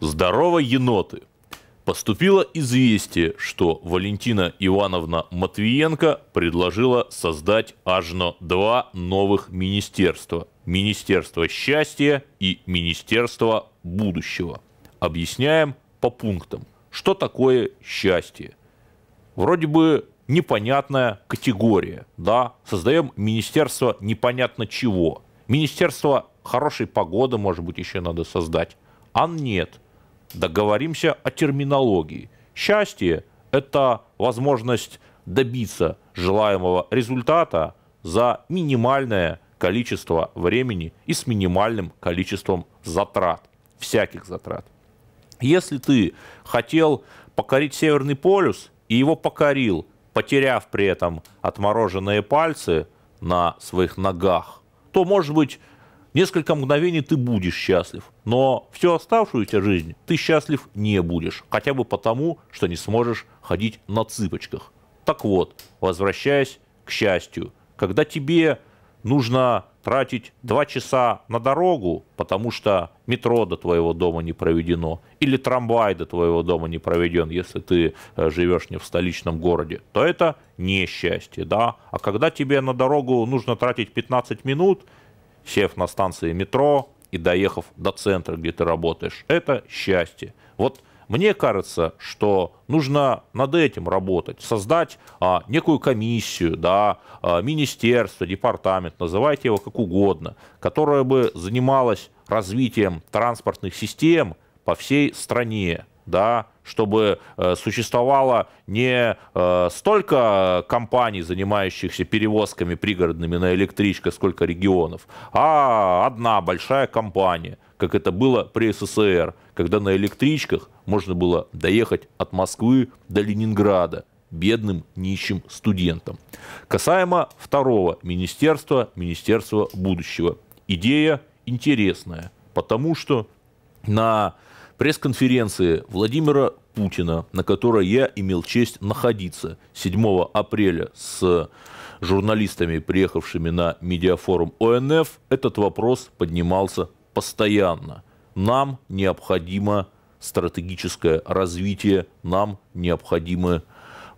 Здорово, еноты! Поступило известие, что Валентина Ивановна Матвиенко предложила создать аж на два новых министерства. Министерство счастья и Министерство будущего. Объясняем по пунктам. Что такое счастье? Вроде бы непонятная категория, да? Создаем министерство непонятно чего. Министерство хорошей погоды, может быть, еще надо создать. А нет – договоримся о терминологии. Счастье – это возможность добиться желаемого результата за минимальное количество времени и с минимальным количеством затрат, всяких затрат. Если ты хотел покорить Северный полюс и его покорил, потеряв при этом отмороженные пальцы на своих ногах, то, может быть, Несколько мгновений ты будешь счастлив, но всю оставшуюся жизнь ты счастлив не будешь, хотя бы потому, что не сможешь ходить на цыпочках. Так вот, возвращаясь к счастью, когда тебе нужно тратить два часа на дорогу, потому что метро до твоего дома не проведено, или трамвай до твоего дома не проведен, если ты э, живешь не в столичном городе, то это несчастье, да? А когда тебе на дорогу нужно тратить 15 минут, сев на станции метро и доехав до центра, где ты работаешь. Это счастье. Вот мне кажется, что нужно над этим работать, создать а, некую комиссию, да, а, министерство, департамент, называйте его как угодно, которая бы занималась развитием транспортных систем по всей стране да, чтобы э, существовало не э, столько компаний, занимающихся перевозками пригородными на электричках, сколько регионов, а одна большая компания, как это было при СССР, когда на электричках можно было доехать от Москвы до Ленинграда бедным нищим студентам. Касаемо второго министерства, Министерства будущего. Идея интересная, потому что на пресс-конференции Владимира Путина, на которой я имел честь находиться 7 апреля с журналистами, приехавшими на медиафорум ОНФ, этот вопрос поднимался постоянно. Нам необходимо стратегическое развитие, нам необходимы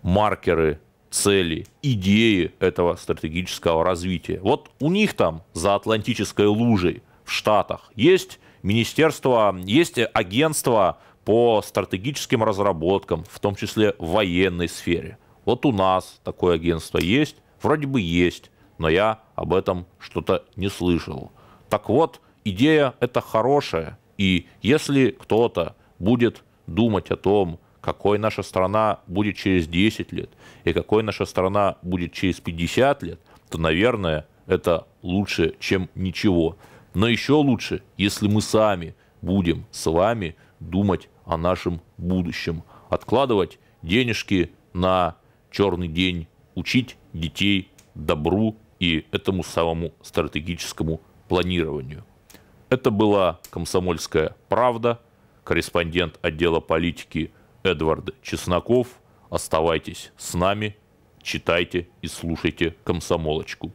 маркеры, цели, идеи этого стратегического развития. Вот у них там за Атлантической лужей в Штатах есть министерство, есть агентство по стратегическим разработкам, в том числе в военной сфере. Вот у нас такое агентство есть, вроде бы есть, но я об этом что-то не слышал. Так вот, идея это хорошая, и если кто-то будет думать о том, какой наша страна будет через 10 лет и какой наша страна будет через 50 лет, то, наверное, это лучше, чем ничего. Но еще лучше, если мы сами будем с вами думать о нашем будущем. Откладывать денежки на черный день, учить детей добру и этому самому стратегическому планированию. Это была «Комсомольская правда». Корреспондент отдела политики Эдвард Чесноков. Оставайтесь с нами, читайте и слушайте «Комсомолочку».